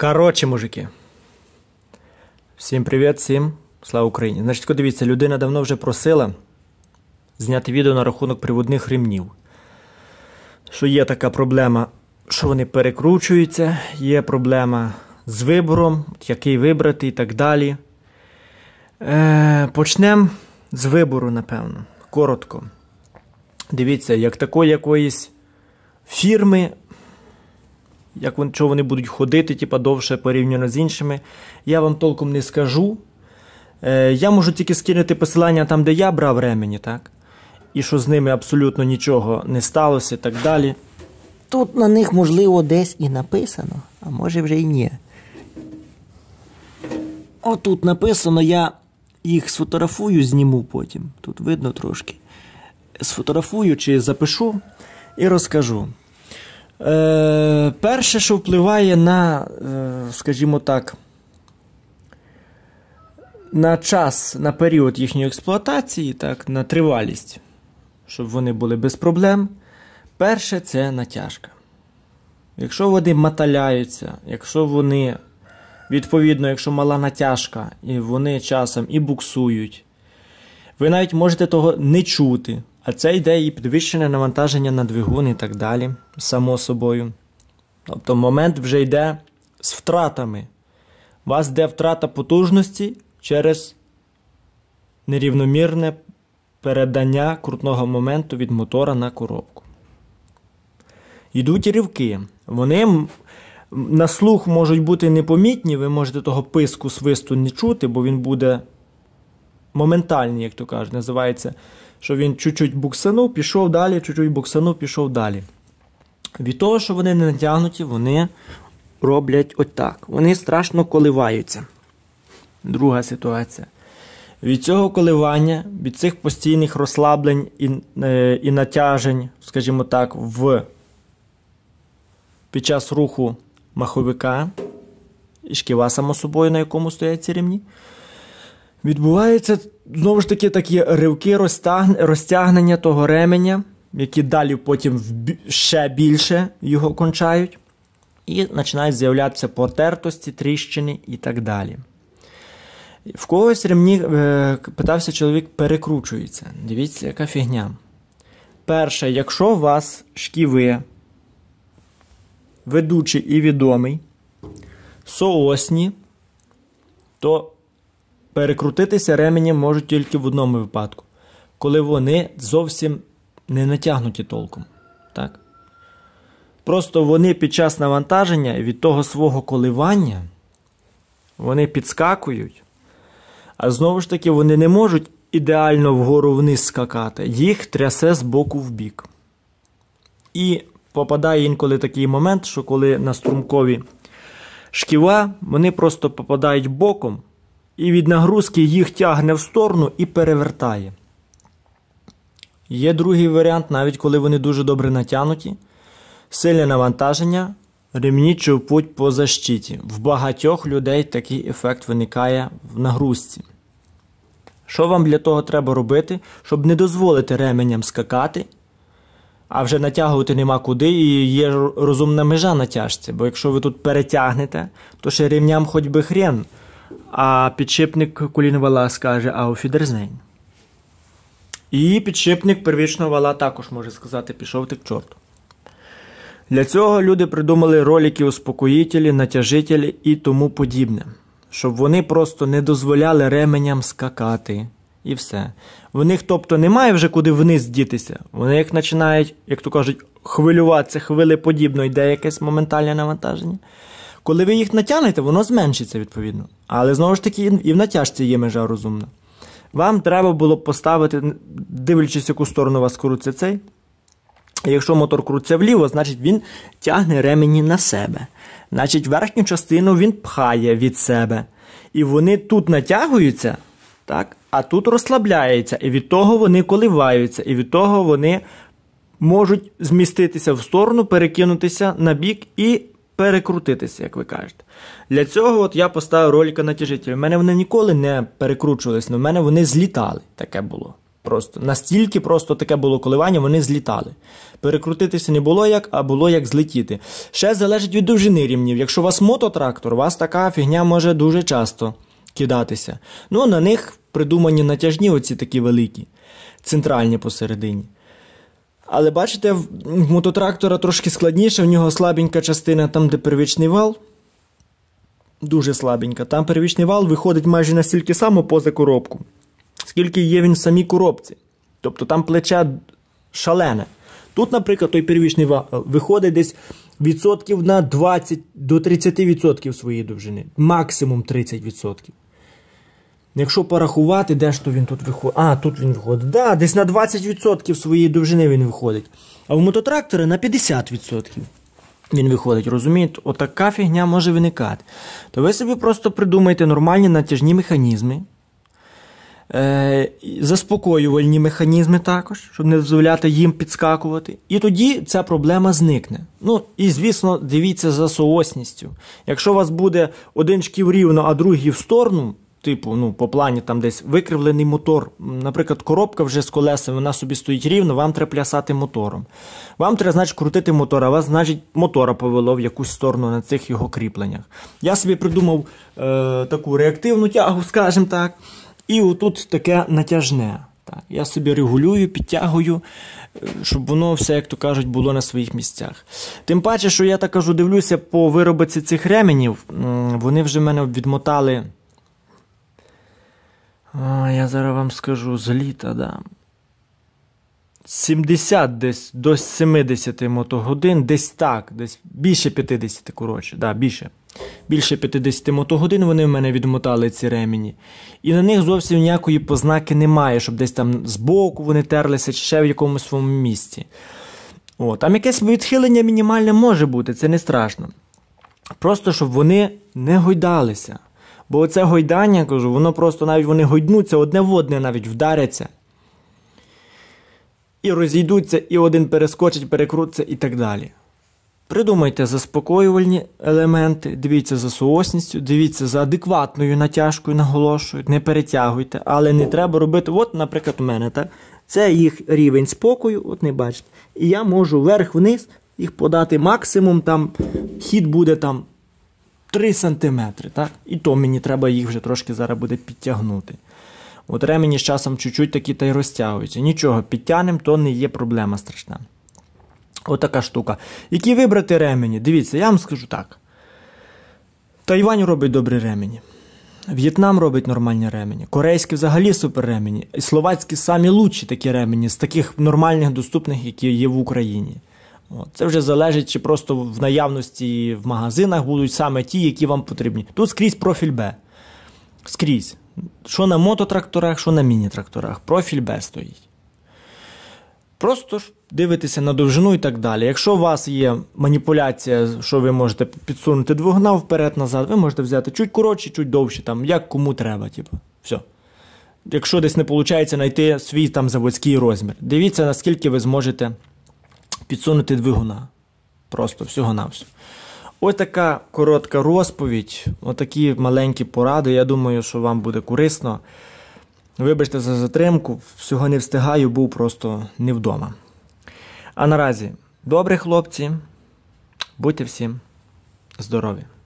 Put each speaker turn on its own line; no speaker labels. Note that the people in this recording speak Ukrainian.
Коротше, мужики. Всім привіт, всім. Слава Україні. Значить, дивіться, людина давно вже просила зняти відео на рахунок приводних ремнів. Що є така проблема, що вони перекручуються, є проблема з вибором, який вибрати і так далі. Е, Почнемо з вибору, напевно. Коротко. Дивіться, як такої якоїсь фірми як вони, що вони будуть ходити, типа довше порівняно з іншими. Я вам толком не скажу. Е, Я можу тільки скинути посилання там, де я брав ремені, так? І що з ними абсолютно нічого не сталося і так далі. Тут на них, можливо, десь і написано, а може вже й ні. Отут написано, я їх сфотографую, зніму потім. Тут видно трошки. Сфотографую чи запишу і розкажу. Е, Перше, що впливає на, е, скажімо так, на час, на період їхньої експлуатації, так, на тривалість, щоб вони були без проблем. Перше це натяжка. Якщо вони маталяються, якщо вони, відповідно, якщо мала натяжка, і вони часом і буксують, ви навіть можете того не чути. А це йде і підвищене навантаження на двигун і так далі, само собою. Тобто момент вже йде з втратами. У вас йде втрата потужності через нерівномірне передання крутного моменту від мотора на коробку. Йдуть рівки. Вони на слух можуть бути непомітні, ви можете того писку свисту не чути, бо він буде моментальний, як то кажуть, називається що він чуть-чуть буксанув, пішов далі, чуть-чуть буксанув, пішов далі. Від того, що вони не натягнуті, вони роблять отак. Вони страшно коливаються. Друга ситуація. Від цього коливання, від цих постійних розслаблень і е, і натяжень, скажімо так, в, під час руху маховика і шківа, само собою, на якому стоять ці рівні, Відбувається знову ж таки такі ривки розтягнення того ременя, які далі потім ще більше його кончають, і починають з'являтися потертості, тріщини і так далі. В когось ремні, е, питався чоловік, перекручується. Дивіться, яка фігня. Перше, якщо у вас шківи, ведучий і відомий, соосні, то Перекрутитися ременем можуть тільки в одному випадку, коли вони зовсім не натягнуті толком. Так? Просто вони під час навантаження від того свого коливання вони підскакують, а знову ж таки, вони не можуть ідеально вгору вниз скакати, їх трясе з боку в бік. І попадає інколи такий момент, що коли на струмкові шківа, вони просто попадають боком і від нагрузки їх тягне в сторону і перевертає. Є другий варіант, навіть коли вони дуже добре натянуті. сильне навантаження, ремні човпуть по защиті. В багатьох людей такий ефект виникає в нагрузці. Що вам для того треба робити, щоб не дозволити ременям скакати, а вже натягувати нема куди, і є розумна межа на тяжці. Бо якщо ви тут перетягнете, то ще рівням хоч би хрен а підшипник колін скаже ауфідерзень. І підшипник первічного вала також може сказати, пішов ти к чорту. Для цього люди придумали ролики успокоїтелі, натяжителі і тому подібне, щоб вони просто не дозволяли ременям скакати. І все. В них, тобто, немає вже куди вниз дітися. Вони як починають, як то кажуть, хвилюватися, хвилеподібно йде якесь моментальне навантаження. Коли ви їх натягнете, воно зменшиться відповідно. Але знову ж таки, і в натяжці є межа розумна. Вам треба було поставити, дивлячись, яку сторону у вас крутиться цей. Якщо мотор крутиться вліво, значить він тягне ремені на себе. Значить, верхню частину він пхає від себе. І вони тут натягуються, так, а тут розслабляються. І від того вони коливаються, і від того вони можуть зміститися в сторону, перекинутися на бік і перекрутитися, як ви кажете. Для цього от я поставив ролика натяжитель. У мене вони ніколи не перекручувалися, але в мене вони злітали. Таке було. Просто настільки просто таке було коливання, вони злітали. Перекрутитися не було як, а було як злетіти. Ще залежить від довжини рівнів. Якщо у вас мототрактор, у вас така фігня може дуже часто кидатися. Ну, на них придумані натяжні, оці такі великі, центральні посередині. Але бачите, в мототрактора трошки складніше, в нього слабенька частина, там, де первичний вал. Дуже слабенька. Там первичний вал виходить майже настільки само поза коробку, скільки є він в самій коробці. Тобто там плеча шалене. Тут, наприклад, той первічний вал виходить десь відсотків на 20 до 30% своєї довжини, максимум 30%. Якщо порахувати, де ж то він тут виходить. А, тут він виходить. Да, Десь на 20% своєї довжини він виходить. А в мототрактори на 50% він виходить. Розумієте, отака фігня може виникати. То ви собі просто придумайте нормальні натяжні механізми, е- заспокоювальні механізми також, щоб не дозволяти їм підскакувати. І тоді ця проблема зникне. Ну і, звісно, дивіться за соосністю. Якщо у вас буде один шків рівно, а другий в сторону. Типу, ну, по плані там десь викривлений мотор. Наприклад, коробка вже з колесами, вона собі стоїть рівно, вам треба плясати мотором. Вам треба, значить, крутити мотор, а вас, значить, мотора повело в якусь сторону на цих його кріпленнях. Я собі придумав е, таку реактивну тягу, скажімо так. І отут таке натяжне. Так, Я собі регулюю, підтягую, е, щоб воно все, як то кажуть, було на своїх місцях. Тим паче, що я так кажу, дивлюся по виробиці цих ременів, вони вже мене відмотали. Я зараз вам скажу з літа, да. 70 десь до 70 мотогодин, десь так, десь більше 50, коротше, да, більше. Більше 50 мотогодин вони в мене відмотали ці ремені. І на них зовсім ніякої познаки немає, щоб десь там збоку вони терлися чи ще в якомусь своєму місці. О, там якесь відхилення мінімальне може бути, це не страшно. Просто щоб вони не гойдалися. Бо оце гойдання, кажу, воно просто навіть вони гойднуться одне в одне навіть вдаряться. І розійдуться, і один перескочить, перекрутиться і так далі. Придумайте заспокоювальні елементи, дивіться за соосністю, дивіться за адекватною натяжкою, наголошую, не перетягуйте, але не треба робити. От, наприклад, у мене так, це їх рівень спокою, от не бачите. І я можу вверх-вниз їх подати максимум, там хід буде там 3 см. так? І то мені треба їх вже трошки зараз буде підтягнути. От ремені з часом чуть-чуть такі та й розтягуються. Нічого, підтягнемо, то не є проблема страшна. Отака От штука. Які вибрати ремені? Дивіться, я вам скажу так. Тайвань робить добрі ремені. В'єтнам робить нормальні ремені. Корейські взагалі супер ремені. І словацькі самі лучші такі ремені з таких нормальних доступних, які є в Україні. Це вже залежить, чи просто в наявності в магазинах будуть саме ті, які вам потрібні. Тут скрізь профіль Б. Скрізь. Що на мототракторах, що на міні-тракторах. Профіль Б стоїть. Просто ж дивитися на довжину і так далі. Якщо у вас є маніпуляція, що ви можете підсунути двигуна вперед-назад, ви можете взяти чуть коротше, чуть довше, там, як кому треба. Типу. Все. Якщо десь не виходить знайти свій там заводський розмір, дивіться, наскільки ви зможете підсунути двигуна. Просто всього-навсього. Ось така коротка розповідь, отакі маленькі поради. Я думаю, що вам буде корисно. Вибачте за затримку, всього не встигаю, був просто не вдома. А наразі, добрі хлопці, будьте всім здорові!